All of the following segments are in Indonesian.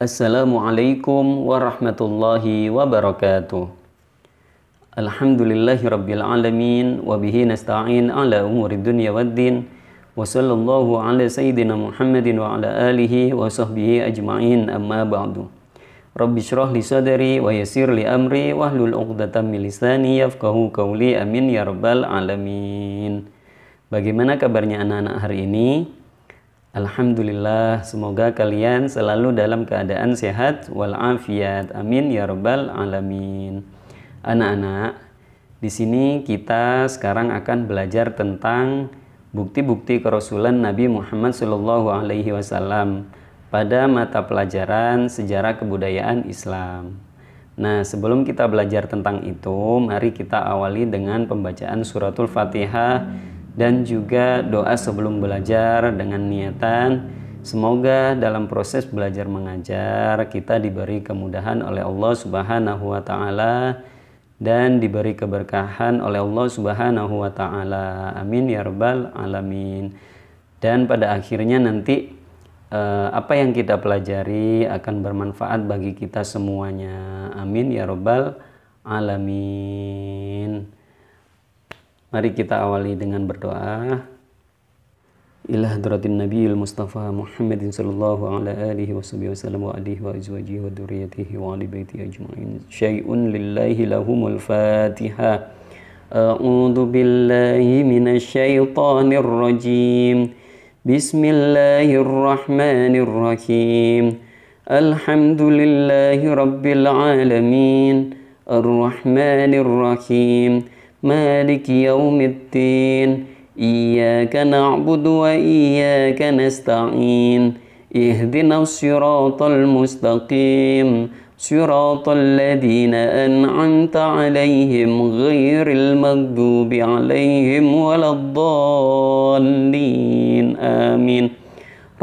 Assalamualaikum warahmatullahi wabarakatuh. Alhamdulillahi rabbil alamin wa bihi nasta'in ala umuri dunya waddin wa sallallahu ala sayyidina Muhammadin wa ala alihi wa sahbihi ajma'in amma ba'du. Rabbi syrah li sadri wa yassir li amri wa hlul 'uqdatam min lisani yafqahu qawli amin ya rabbal alamin. Bagaimana kabarnya anak-anak hari ini? Alhamdulillah, semoga kalian selalu dalam keadaan sehat walafiat. Amin ya rabbal alamin. Anak-anak, di sini kita sekarang akan belajar tentang bukti-bukti kerasulan Nabi Muhammad SAW alaihi wasallam pada mata pelajaran sejarah kebudayaan Islam. Nah, sebelum kita belajar tentang itu, mari kita awali dengan pembacaan suratul Fatihah dan juga doa sebelum belajar dengan niatan semoga dalam proses belajar mengajar kita diberi kemudahan oleh Allah Subhanahu wa taala dan diberi keberkahan oleh Allah Subhanahu wa taala. Amin ya rabbal alamin. Dan pada akhirnya nanti eh, apa yang kita pelajari akan bermanfaat bagi kita semuanya. Amin ya rabbal alamin. Mari kita awali dengan berdoa. Ilah hadratin Nabiul Mustafa Muhammadin sallallahu alaihi alihi wa wasallam wa alihi wa azwajihi wa dhurriyyatihi wa ali baiti ajma'in. Syai'un lillahi lahumul Fatiha. A'udzu billahi minasy syaithanir rajim. Bismillahirrahmanirrahim. Alhamdulillahi rabbil alamin. Arrahmanirrahim. مالك يوم الدين إياك نعبد وإياك نستعين اهدنا الصراط المستقيم صراط الذين أنعمت عليهم غير المغضوب عليهم ولا الضالين آمين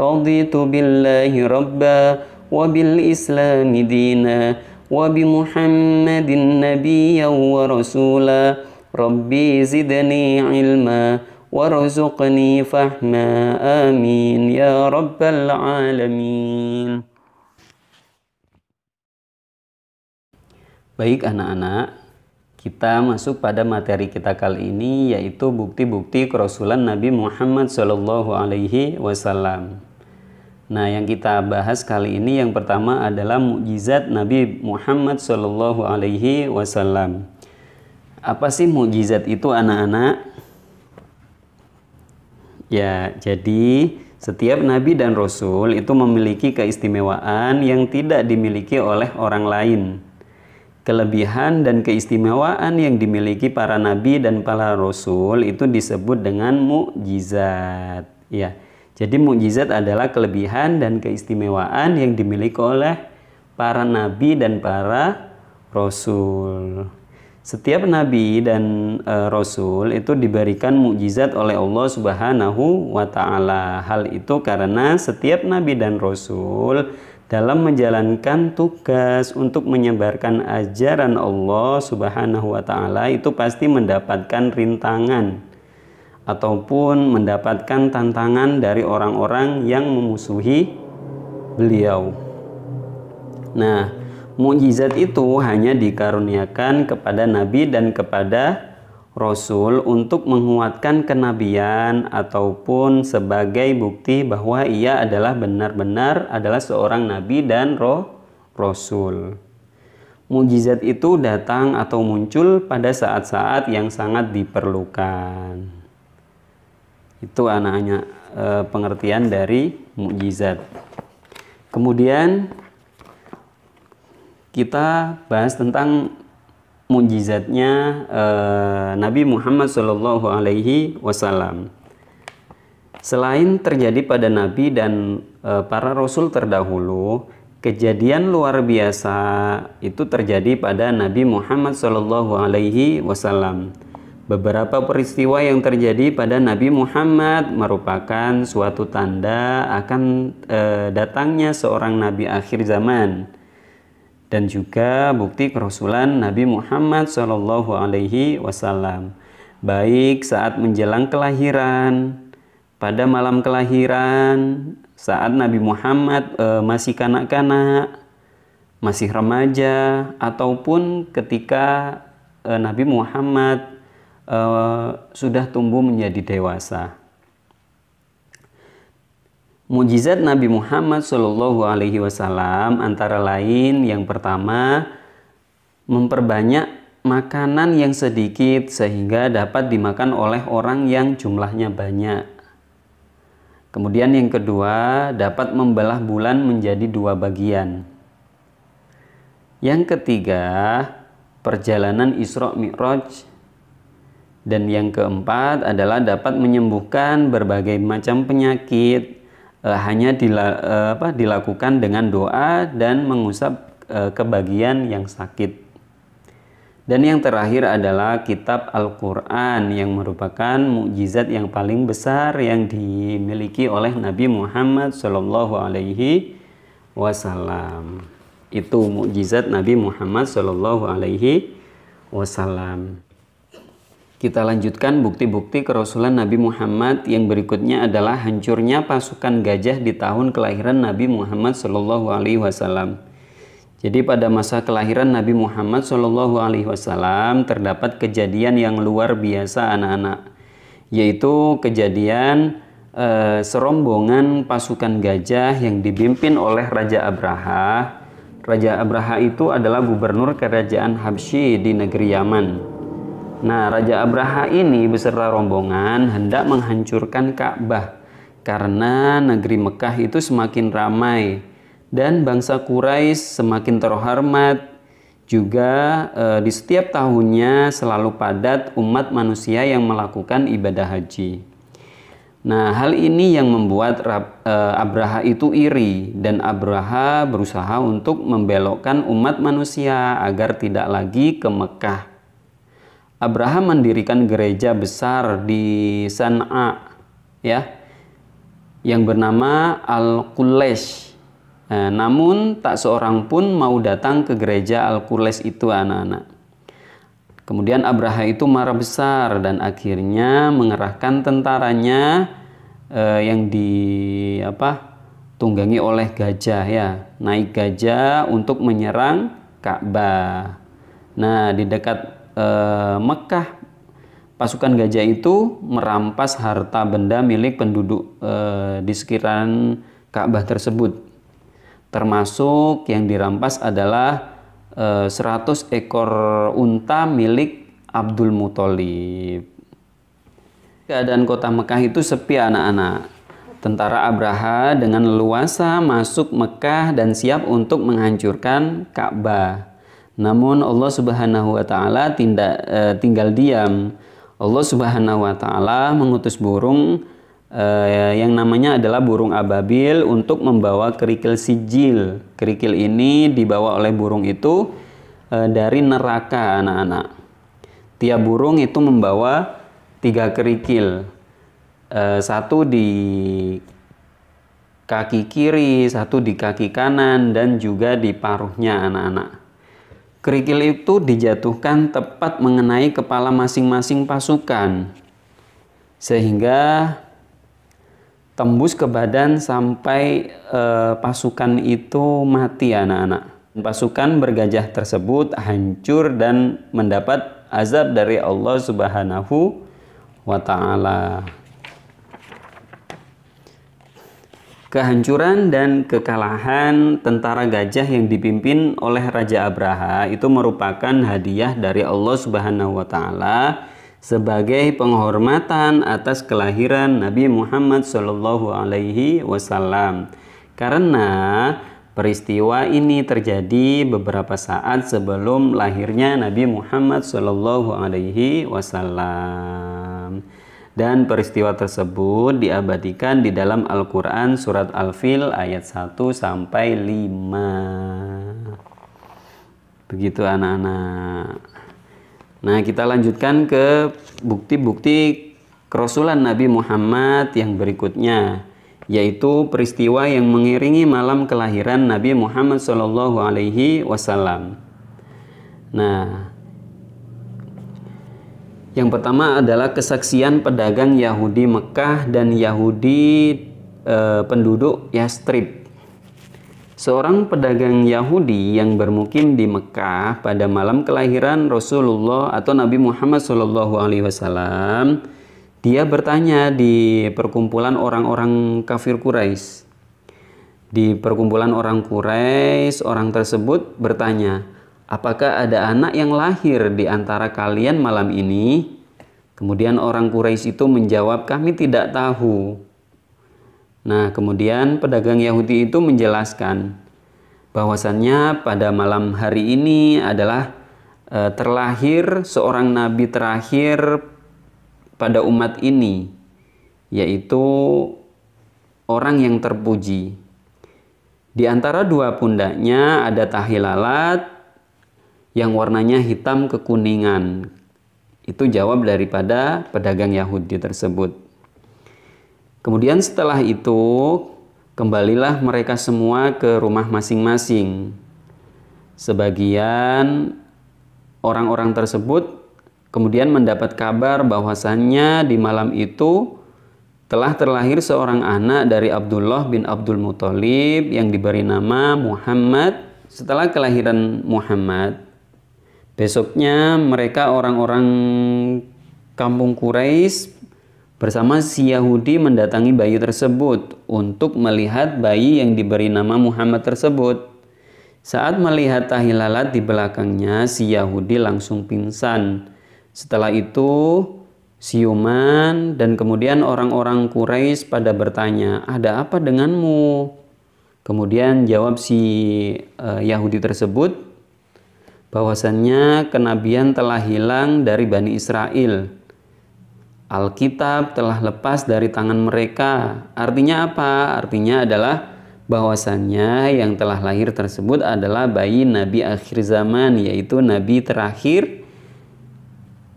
رضيت بالله ربا وبالإسلام دينا وبمحمد نبيا ورسولا Rabbi zidni ilma warzuqni fahma amin ya rabbal alamin Baik anak-anak, kita masuk pada materi kita kali ini yaitu bukti-bukti kerasulan Nabi Muhammad Shallallahu alaihi wasallam. Nah, yang kita bahas kali ini yang pertama adalah mukjizat Nabi Muhammad Shallallahu alaihi wasallam. Apa sih mujizat itu anak-anak? Ya, jadi setiap nabi dan rasul itu memiliki keistimewaan yang tidak dimiliki oleh orang lain. Kelebihan dan keistimewaan yang dimiliki para nabi dan para rasul itu disebut dengan mukjizat. Ya. Jadi mukjizat adalah kelebihan dan keistimewaan yang dimiliki oleh para nabi dan para rasul setiap nabi dan e, rasul itu diberikan mukjizat oleh Allah Subhanahu wa taala. Hal itu karena setiap nabi dan rasul dalam menjalankan tugas untuk menyebarkan ajaran Allah Subhanahu wa taala itu pasti mendapatkan rintangan ataupun mendapatkan tantangan dari orang-orang yang memusuhi beliau. Nah, Mujizat itu hanya dikaruniakan kepada nabi dan kepada rasul untuk menguatkan kenabian ataupun sebagai bukti bahwa ia adalah benar-benar adalah seorang nabi dan roh rasul. Mujizat itu datang atau muncul pada saat-saat yang sangat diperlukan. Itu anaknya e, pengertian dari mujizat. Kemudian kita bahas tentang mujizatnya eh, Nabi Muhammad Shallallahu Alaihi Wasallam. Selain terjadi pada Nabi dan eh, para Rasul terdahulu, kejadian luar biasa itu terjadi pada Nabi Muhammad Shallallahu Alaihi Wasallam. Beberapa peristiwa yang terjadi pada Nabi Muhammad merupakan suatu tanda akan e, datangnya seorang nabi akhir zaman dan juga bukti kerasulan Nabi Muhammad Shallallahu Alaihi Wasallam baik saat menjelang kelahiran pada malam kelahiran saat Nabi Muhammad e, masih kanak-kanak masih remaja ataupun ketika e, Nabi Muhammad e, sudah tumbuh menjadi dewasa Mujizat Nabi Muhammad Shallallahu Alaihi Wasallam antara lain yang pertama memperbanyak makanan yang sedikit sehingga dapat dimakan oleh orang yang jumlahnya banyak. Kemudian yang kedua dapat membelah bulan menjadi dua bagian. Yang ketiga perjalanan Isra Mi'raj dan yang keempat adalah dapat menyembuhkan berbagai macam penyakit Eh, hanya dila, eh, apa, dilakukan dengan doa dan mengusap eh, kebagian yang sakit. Dan yang terakhir adalah kitab Al-Quran yang merupakan mukjizat yang paling besar yang dimiliki oleh Nabi Muhammad Shallallahu Alaihi Wasallam. Itu mukjizat Nabi Muhammad Shallallahu Alaihi Wasallam. Kita lanjutkan bukti-bukti kerasulan Nabi Muhammad yang berikutnya adalah hancurnya pasukan gajah di tahun kelahiran Nabi Muhammad Shallallahu Alaihi Wasallam. Jadi pada masa kelahiran Nabi Muhammad Shallallahu Alaihi Wasallam terdapat kejadian yang luar biasa anak-anak, yaitu kejadian e, serombongan pasukan gajah yang dipimpin oleh Raja Abraha. Raja Abraha itu adalah gubernur kerajaan Habsyi di negeri Yaman. Nah, Raja Abraha ini beserta rombongan hendak menghancurkan Ka'bah karena negeri Mekah itu semakin ramai dan bangsa Quraisy semakin terhormat. Juga e, di setiap tahunnya selalu padat umat manusia yang melakukan ibadah haji. Nah, hal ini yang membuat Rab, e, Abraha itu iri dan Abraha berusaha untuk membelokkan umat manusia agar tidak lagi ke Mekah Abraham mendirikan gereja besar di Sana'a ya yang bernama Al-Qulesh. Nah, namun tak seorang pun mau datang ke gereja Al-Qulesh itu anak-anak. Kemudian Abraham itu marah besar dan akhirnya mengerahkan tentaranya eh, yang di apa tunggangi oleh gajah ya naik gajah untuk menyerang Ka'bah. Nah di dekat eh, Mekah pasukan gajah itu merampas harta benda milik penduduk eh, di sekitaran Ka'bah tersebut. Termasuk yang dirampas adalah eh, 100 ekor unta milik Abdul Muthalib. Keadaan kota Mekah itu sepi anak-anak. Tentara Abraha dengan leluasa masuk Mekah dan siap untuk menghancurkan Ka'bah. Namun Allah Subhanahu wa taala tidak e, eh, tinggal diam. Allah Subhanahu wa taala mengutus burung e, yang namanya adalah burung ababil untuk membawa kerikil sijil. Kerikil ini dibawa oleh burung itu e, dari neraka anak-anak. Tiap burung itu membawa tiga kerikil. E, satu di kaki kiri, satu di kaki kanan, dan juga di paruhnya anak-anak. Kerikil itu dijatuhkan tepat mengenai kepala masing-masing pasukan, sehingga tembus ke badan sampai e, pasukan itu mati anak-anak. Pasukan bergajah tersebut hancur dan mendapat azab dari Allah Subhanahu wa taala. Kehancuran dan kekalahan tentara gajah yang dipimpin oleh Raja Abraha itu merupakan hadiah dari Allah Subhanahu wa taala sebagai penghormatan atas kelahiran Nabi Muhammad Shallallahu alaihi wasallam. Karena peristiwa ini terjadi beberapa saat sebelum lahirnya Nabi Muhammad Shallallahu alaihi wasallam dan peristiwa tersebut diabadikan di dalam Al-Qur'an surat Al-Fil ayat 1 sampai 5. Begitu anak-anak. Nah, kita lanjutkan ke bukti-bukti kerasulan Nabi Muhammad yang berikutnya yaitu peristiwa yang mengiringi malam kelahiran Nabi Muhammad SAW. Nah, yang pertama adalah kesaksian pedagang Yahudi Mekah dan Yahudi e, penduduk Yastrib. Seorang pedagang Yahudi yang bermukim di Mekah pada malam kelahiran Rasulullah atau Nabi Muhammad Shallallahu Alaihi Wasallam, dia bertanya di perkumpulan orang-orang kafir Quraisy. Di perkumpulan orang Quraisy, orang tersebut bertanya, Apakah ada anak yang lahir di antara kalian malam ini? Kemudian orang Quraisy itu menjawab, "Kami tidak tahu." Nah, kemudian pedagang Yahudi itu menjelaskan bahwasannya pada malam hari ini adalah e, terlahir seorang nabi terakhir pada umat ini, yaitu orang yang terpuji. Di antara dua pundaknya ada tahilalat yang warnanya hitam kekuningan. Itu jawab daripada pedagang Yahudi tersebut. Kemudian setelah itu, kembalilah mereka semua ke rumah masing-masing. Sebagian orang-orang tersebut kemudian mendapat kabar bahwasannya di malam itu telah terlahir seorang anak dari Abdullah bin Abdul Muthalib yang diberi nama Muhammad. Setelah kelahiran Muhammad, Besoknya mereka orang-orang kampung Quraisy bersama si Yahudi mendatangi bayi tersebut untuk melihat bayi yang diberi nama Muhammad tersebut. Saat melihat Tahilalat di belakangnya, si Yahudi langsung pingsan. Setelah itu, siuman dan kemudian orang-orang Quraisy pada bertanya, "Ada apa denganmu?" Kemudian jawab si uh, Yahudi tersebut, bahwasannya kenabian telah hilang dari Bani Israel. Alkitab telah lepas dari tangan mereka. Artinya apa? Artinya adalah bahwasannya yang telah lahir tersebut adalah bayi nabi akhir zaman yaitu nabi terakhir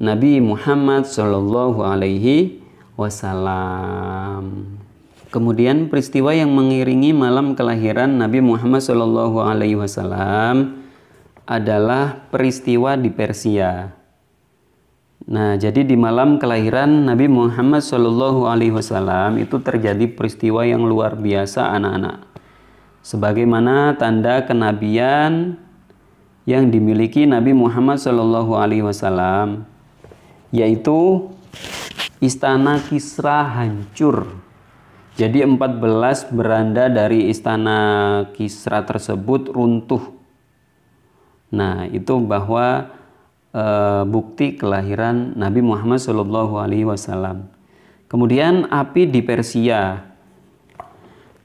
Nabi Muhammad Shallallahu alaihi wasallam. Kemudian peristiwa yang mengiringi malam kelahiran Nabi Muhammad SAW adalah peristiwa di Persia. Nah, jadi di malam kelahiran Nabi Muhammad Shallallahu Alaihi Wasallam itu terjadi peristiwa yang luar biasa anak-anak. Sebagaimana tanda kenabian yang dimiliki Nabi Muhammad Shallallahu Alaihi Wasallam, yaitu istana Kisra hancur. Jadi 14 beranda dari istana Kisra tersebut runtuh Nah, itu bahwa e, bukti kelahiran Nabi Muhammad Shallallahu alaihi wasallam. Kemudian api di Persia.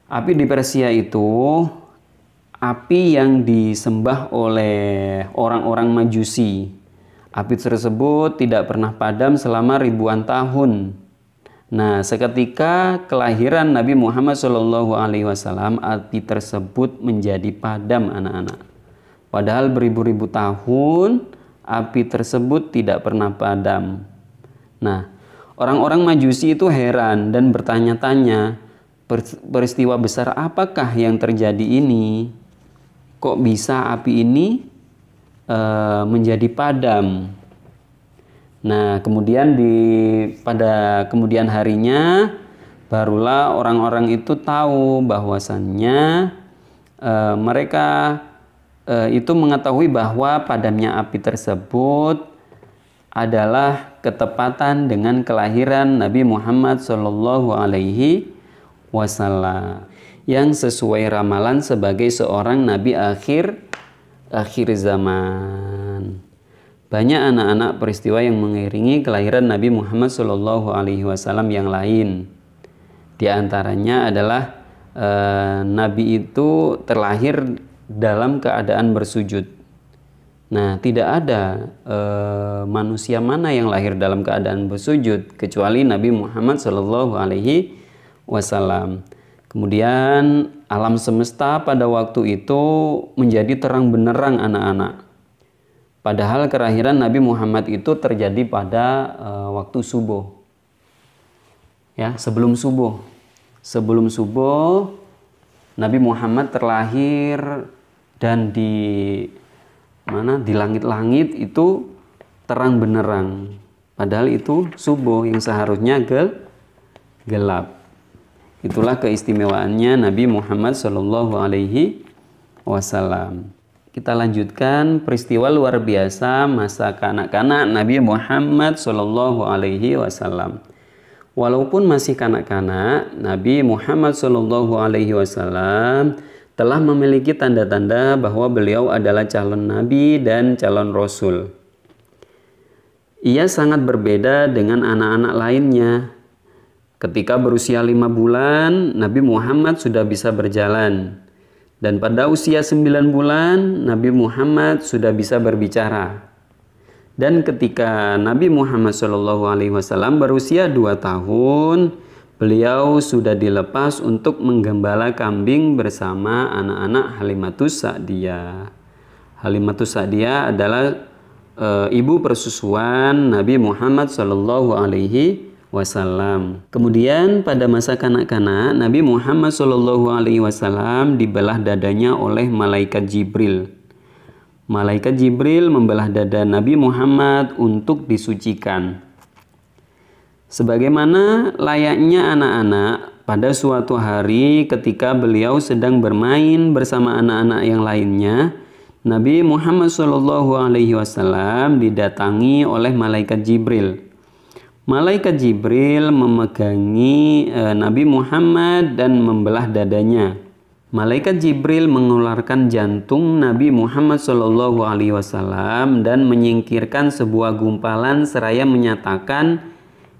Api di Persia itu api yang disembah oleh orang-orang Majusi. Api tersebut tidak pernah padam selama ribuan tahun. Nah, seketika kelahiran Nabi Muhammad SAW, api tersebut menjadi padam anak-anak. Padahal beribu-ribu tahun api tersebut tidak pernah padam. Nah, orang-orang Majusi itu heran dan bertanya-tanya, peristiwa besar apakah yang terjadi ini? Kok bisa api ini e, menjadi padam? Nah, kemudian di pada kemudian harinya barulah orang-orang itu tahu bahwasannya e, mereka e, itu mengetahui bahwa padamnya api tersebut adalah ketepatan dengan kelahiran Nabi Muhammad Shallallahu Alaihi Wasallam yang sesuai ramalan sebagai seorang nabi akhir akhir zaman. Banyak anak-anak peristiwa yang mengiringi kelahiran Nabi Muhammad Shallallahu Alaihi Wasallam yang lain. Di antaranya adalah e, Nabi itu terlahir dalam keadaan bersujud. Nah, tidak ada e, manusia mana yang lahir dalam keadaan bersujud kecuali Nabi Muhammad Shallallahu Alaihi Wasallam. Kemudian alam semesta pada waktu itu menjadi terang benerang anak-anak. Padahal kelahiran Nabi Muhammad itu terjadi pada e, waktu subuh. Ya, sebelum subuh. Sebelum subuh Nabi Muhammad terlahir dan di mana di langit-langit itu terang benerang padahal itu subuh yang seharusnya gel gelap itulah keistimewaannya Nabi Muhammad Shallallahu Alaihi Wasallam kita lanjutkan peristiwa luar biasa masa kanak-kanak Nabi Muhammad Shallallahu Alaihi Wasallam walaupun masih kanak-kanak Nabi Muhammad Shallallahu Alaihi Wasallam telah memiliki tanda-tanda bahwa beliau adalah calon nabi dan calon rasul. Ia sangat berbeda dengan anak-anak lainnya. Ketika berusia lima bulan, Nabi Muhammad sudah bisa berjalan. Dan pada usia sembilan bulan, Nabi Muhammad sudah bisa berbicara. Dan ketika Nabi Muhammad SAW berusia dua tahun, Beliau sudah dilepas untuk menggembala kambing bersama anak-anak Halimatus Sa'diyah. Halimatus Sa'diyah adalah e, ibu persusuan Nabi Muhammad Shallallahu Alaihi Wasallam. Kemudian pada masa kanak-kanak Nabi Muhammad Shallallahu Alaihi Wasallam dibelah dadanya oleh malaikat Jibril. Malaikat Jibril membelah dada Nabi Muhammad untuk disucikan. Sebagaimana layaknya anak-anak pada suatu hari ketika beliau sedang bermain bersama anak-anak yang lainnya, Nabi Muhammad SAW didatangi oleh malaikat Jibril. Malaikat Jibril memegangi e, Nabi Muhammad dan membelah dadanya. Malaikat Jibril mengeluarkan jantung Nabi Muhammad SAW dan menyingkirkan sebuah gumpalan seraya menyatakan,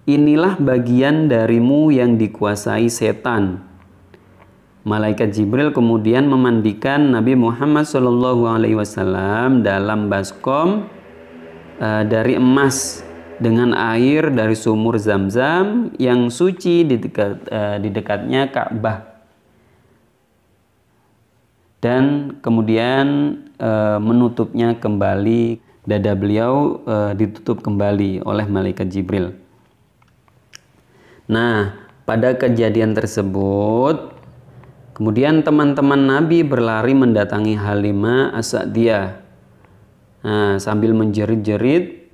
Inilah bagian darimu yang dikuasai setan. Malaikat Jibril kemudian memandikan Nabi Muhammad Shallallahu Alaihi Wasallam dalam baskom uh, dari emas dengan air dari sumur Zam-Zam yang suci di dekat uh, di dekatnya Ka'bah. Dan kemudian e, menutupnya kembali dada beliau ditutup kembali oleh malaikat Jibril. Nah, pada kejadian tersebut, kemudian teman-teman Nabi berlari mendatangi Halimah As-Sa'diyah. Nah, sambil menjerit-jerit,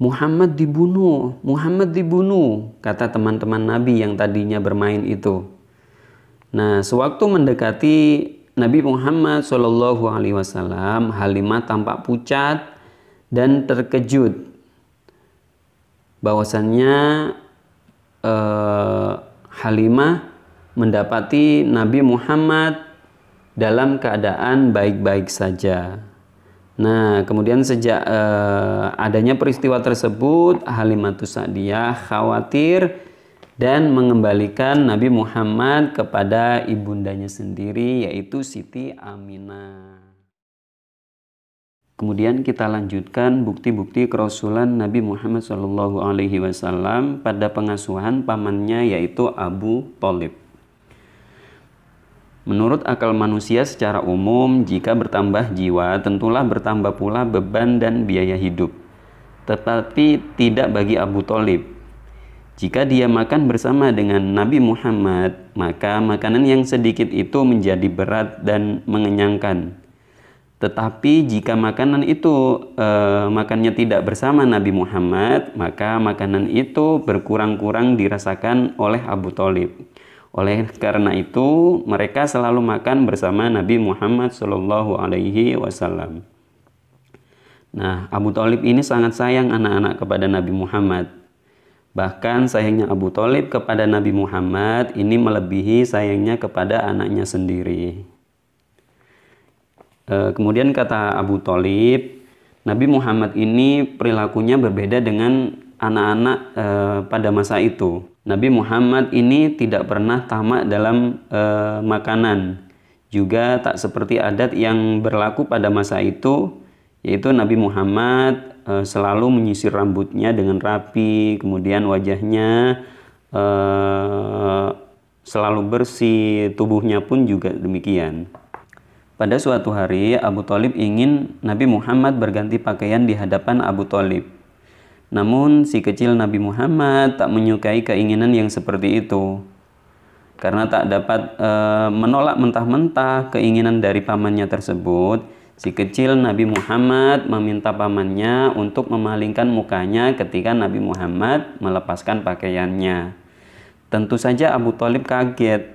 Muhammad dibunuh, Muhammad dibunuh, kata teman-teman Nabi yang tadinya bermain itu. Nah, sewaktu mendekati Nabi Muhammad Shallallahu Alaihi Wasallam, Halimah tampak pucat dan terkejut. Bahwasannya uh, Halimah mendapati Nabi Muhammad dalam keadaan baik-baik saja. Nah, kemudian sejak uh, adanya peristiwa tersebut, Halimah Sa'diyah khawatir dan mengembalikan Nabi Muhammad kepada ibundanya sendiri yaitu Siti Aminah. Kemudian kita lanjutkan bukti-bukti kerasulan Nabi Muhammad Shallallahu Alaihi Wasallam pada pengasuhan pamannya yaitu Abu Talib. Menurut akal manusia secara umum, jika bertambah jiwa, tentulah bertambah pula beban dan biaya hidup. Tetapi tidak bagi Abu Talib. Jika dia makan bersama dengan Nabi Muhammad, maka makanan yang sedikit itu menjadi berat dan mengenyangkan. Tetapi jika makanan itu e, makannya tidak bersama Nabi Muhammad, maka makanan itu berkurang-kurang dirasakan oleh Abu Talib. Oleh karena itu, mereka selalu makan bersama Nabi Muhammad Shallallahu Alaihi Wasallam. Nah, Abu Talib ini sangat sayang anak-anak kepada Nabi Muhammad. Bahkan sayangnya Abu Talib kepada Nabi Muhammad ini melebihi sayangnya kepada anaknya sendiri. Eh, kemudian kata Abu Talib, Nabi Muhammad ini perilakunya berbeda dengan anak-anak e, pada masa itu. Nabi Muhammad ini tidak pernah tamak dalam e, makanan. Juga tak seperti adat yang berlaku pada masa itu, yaitu Nabi Muhammad e, selalu menyisir rambutnya dengan rapi, kemudian wajahnya e, selalu bersih, tubuhnya pun juga demikian. Pada suatu hari, Abu Talib ingin Nabi Muhammad berganti pakaian di hadapan Abu Talib. Namun, si kecil Nabi Muhammad tak menyukai keinginan yang seperti itu karena tak dapat e, menolak mentah-mentah keinginan dari pamannya tersebut. Si kecil Nabi Muhammad meminta pamannya untuk memalingkan mukanya ketika Nabi Muhammad melepaskan pakaiannya. Tentu saja Abu Talib kaget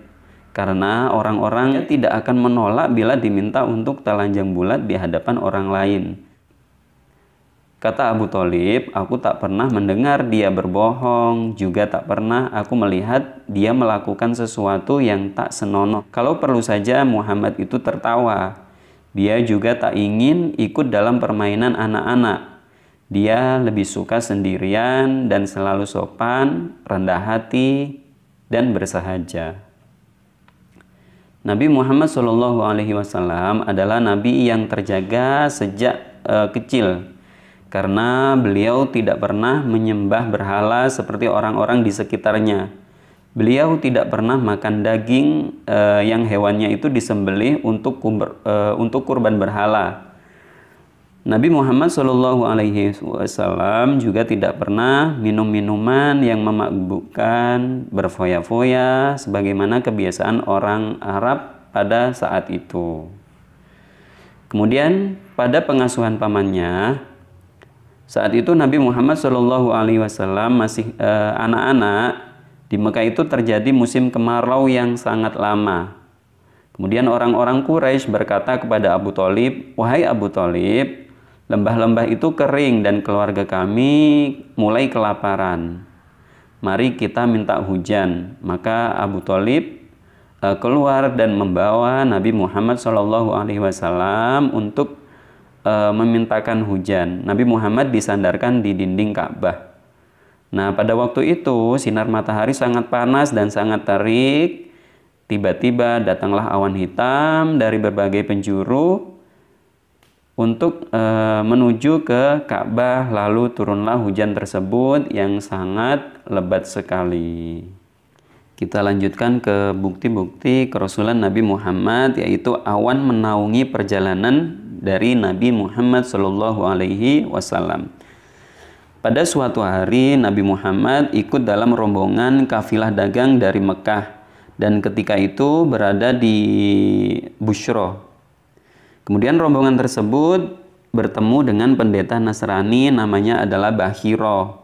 karena orang-orang ya. tidak akan menolak bila diminta untuk telanjang bulat di hadapan orang lain. Kata Abu Talib, aku tak pernah mendengar dia berbohong, juga tak pernah aku melihat dia melakukan sesuatu yang tak senonoh. Kalau perlu saja Muhammad itu tertawa. Dia juga tak ingin ikut dalam permainan anak-anak. Dia lebih suka sendirian dan selalu sopan, rendah hati, dan bersahaja. Nabi Muhammad Shallallahu Alaihi Wasallam adalah nabi yang terjaga sejak uh, kecil karena beliau tidak pernah menyembah berhala seperti orang-orang di sekitarnya. Beliau tidak pernah makan daging uh, yang hewannya itu disembelih untuk kumber, eh, untuk kurban berhala. Nabi Muhammad Shallallahu Alaihi Wasallam juga tidak pernah minum minuman yang memabukkan, berfoya-foya, sebagaimana kebiasaan orang Arab pada saat itu. Kemudian pada pengasuhan pamannya, saat itu Nabi Muhammad Shallallahu Alaihi Wasallam masih anak eh, anak-anak di Mekah itu terjadi musim kemarau yang sangat lama. Kemudian orang-orang Quraisy berkata kepada Abu Talib, wahai Abu Talib, Lembah-lembah itu kering dan keluarga kami mulai kelaparan. Mari kita minta hujan. Maka Abu Talib e, keluar dan membawa Nabi Muhammad Shallallahu Alaihi Wasallam untuk e, memintakan hujan. Nabi Muhammad disandarkan di dinding Ka'bah. Nah, pada waktu itu sinar matahari sangat panas dan sangat terik. Tiba-tiba datanglah awan hitam dari berbagai penjuru untuk e, menuju ke Ka'bah lalu turunlah hujan tersebut yang sangat lebat sekali. Kita lanjutkan ke bukti-bukti kerasulan Nabi Muhammad yaitu awan menaungi perjalanan dari Nabi Muhammad Shallallahu alaihi wasallam. Pada suatu hari Nabi Muhammad ikut dalam rombongan kafilah dagang dari Mekah dan ketika itu berada di Bushro Kemudian rombongan tersebut bertemu dengan pendeta Nasrani namanya adalah Bahiro.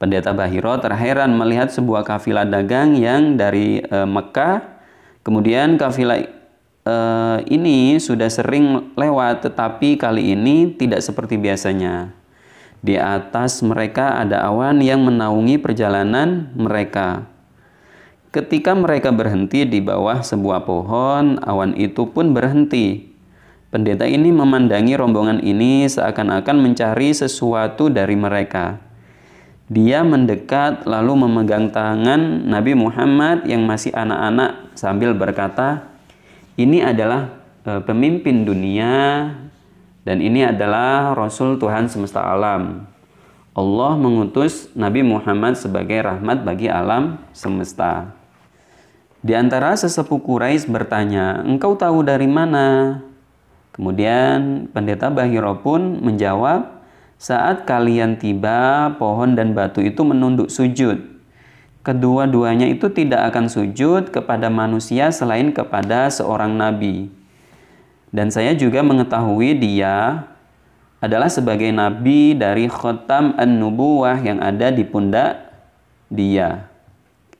Pendeta Bahiro terheran melihat sebuah kafilah dagang yang dari e, Mekah. Kemudian kafilah e, ini sudah sering lewat tetapi kali ini tidak seperti biasanya. Di atas mereka ada awan yang menaungi perjalanan mereka. Ketika mereka berhenti di bawah sebuah pohon, awan itu pun berhenti Pendeta ini memandangi rombongan ini seakan-akan mencari sesuatu dari mereka. Dia mendekat lalu memegang tangan Nabi Muhammad yang masih anak-anak sambil berkata, "Ini adalah e, pemimpin dunia dan ini adalah rasul Tuhan semesta alam." Allah mengutus Nabi Muhammad sebagai rahmat bagi alam semesta. Di antara sesepuh Quraisy bertanya, "Engkau tahu dari mana?" Kemudian pendeta Bahiro pun menjawab, saat kalian tiba, pohon dan batu itu menunduk sujud. Kedua-duanya itu tidak akan sujud kepada manusia selain kepada seorang nabi. Dan saya juga mengetahui dia adalah sebagai nabi dari khotam an-nubuwah yang ada di pundak dia.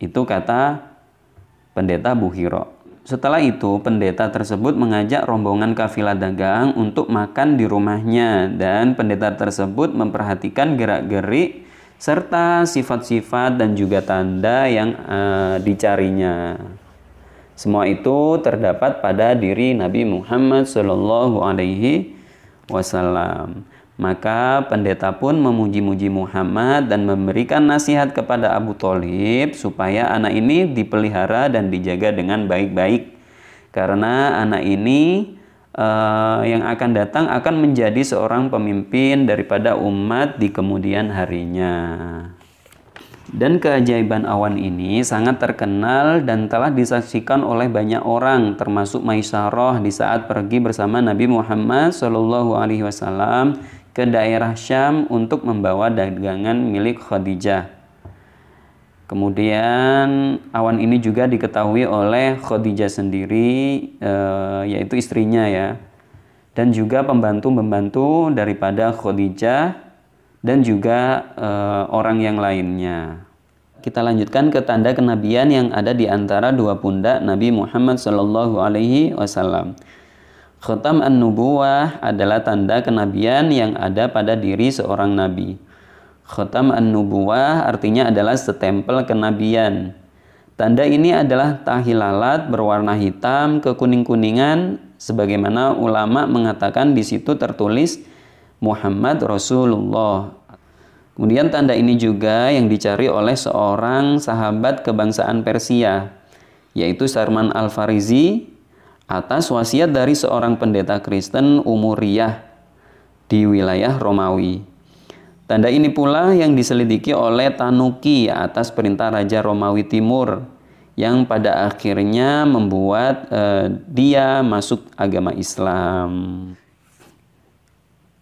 Itu kata pendeta Buhiro. Setelah itu, pendeta tersebut mengajak rombongan kafilah dagang untuk makan di rumahnya dan pendeta tersebut memperhatikan gerak-gerik serta sifat-sifat dan juga tanda yang uh, dicarinya. Semua itu terdapat pada diri Nabi Muhammad Shallallahu Alaihi Wasallam. Maka pendeta pun memuji-muji Muhammad dan memberikan nasihat kepada Abu Talib supaya anak ini dipelihara dan dijaga dengan baik-baik. Karena anak ini uh, yang akan datang akan menjadi seorang pemimpin daripada umat di kemudian harinya. Dan keajaiban awan ini sangat terkenal dan telah disaksikan oleh banyak orang termasuk Maisarah di saat pergi bersama Nabi Muhammad Shallallahu ke daerah Syam untuk membawa dagangan milik Khadijah. Kemudian awan ini juga diketahui oleh Khadijah sendiri e, yaitu istrinya ya. Dan juga pembantu-pembantu daripada Khadijah dan juga e, orang yang lainnya. Kita lanjutkan ke tanda kenabian yang ada di antara dua pundak Nabi Muhammad Shallallahu alaihi wasallam. Khutam an-nubuwah adalah tanda kenabian yang ada pada diri seorang nabi. Khutam an-nubuwah artinya adalah setempel kenabian. Tanda ini adalah tahilalat berwarna hitam kekuning-kuningan sebagaimana ulama mengatakan di situ tertulis Muhammad Rasulullah. Kemudian tanda ini juga yang dicari oleh seorang sahabat kebangsaan Persia yaitu Sarman Al-Farizi atas wasiat dari seorang pendeta Kristen umuriah di wilayah Romawi. Tanda ini pula yang diselidiki oleh Tanuki atas perintah Raja Romawi Timur yang pada akhirnya membuat eh, dia masuk agama Islam.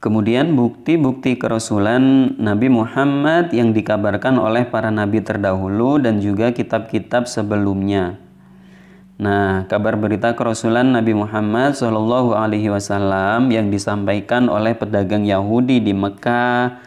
Kemudian bukti-bukti kerasulan Nabi Muhammad yang dikabarkan oleh para nabi terdahulu dan juga kitab-kitab sebelumnya. Nah, kabar berita kerasulan Nabi Muhammad Shallallahu Alaihi Wasallam yang disampaikan oleh pedagang Yahudi di Mekah,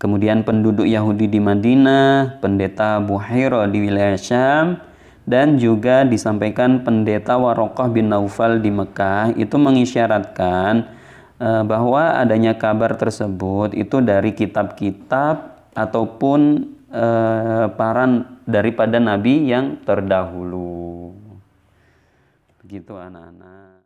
kemudian penduduk Yahudi di Madinah, pendeta Buhairo di wilayah Syam, dan juga disampaikan pendeta Warokoh bin Naufal di Mekah itu mengisyaratkan eh, bahwa adanya kabar tersebut itu dari kitab-kitab ataupun eh, paran daripada nabi yang terdahulu begitu anak-anak.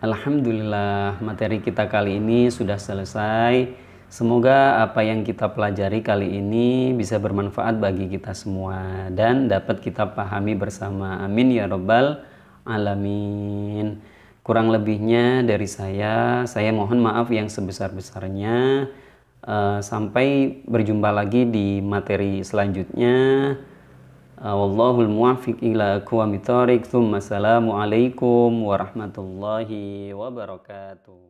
Alhamdulillah materi kita kali ini sudah selesai. Semoga apa yang kita pelajari kali ini bisa bermanfaat bagi kita semua dan dapat kita pahami bersama. Amin ya robbal alamin. Kurang lebihnya dari saya, saya mohon maaf yang sebesar-besarnya. Eh, sampai berjumpa lagi di materi selanjutnya. Ah, wallahul muwafiq ila aqwamit thumma assalamu alaikum warahmatullahi wabarakatuh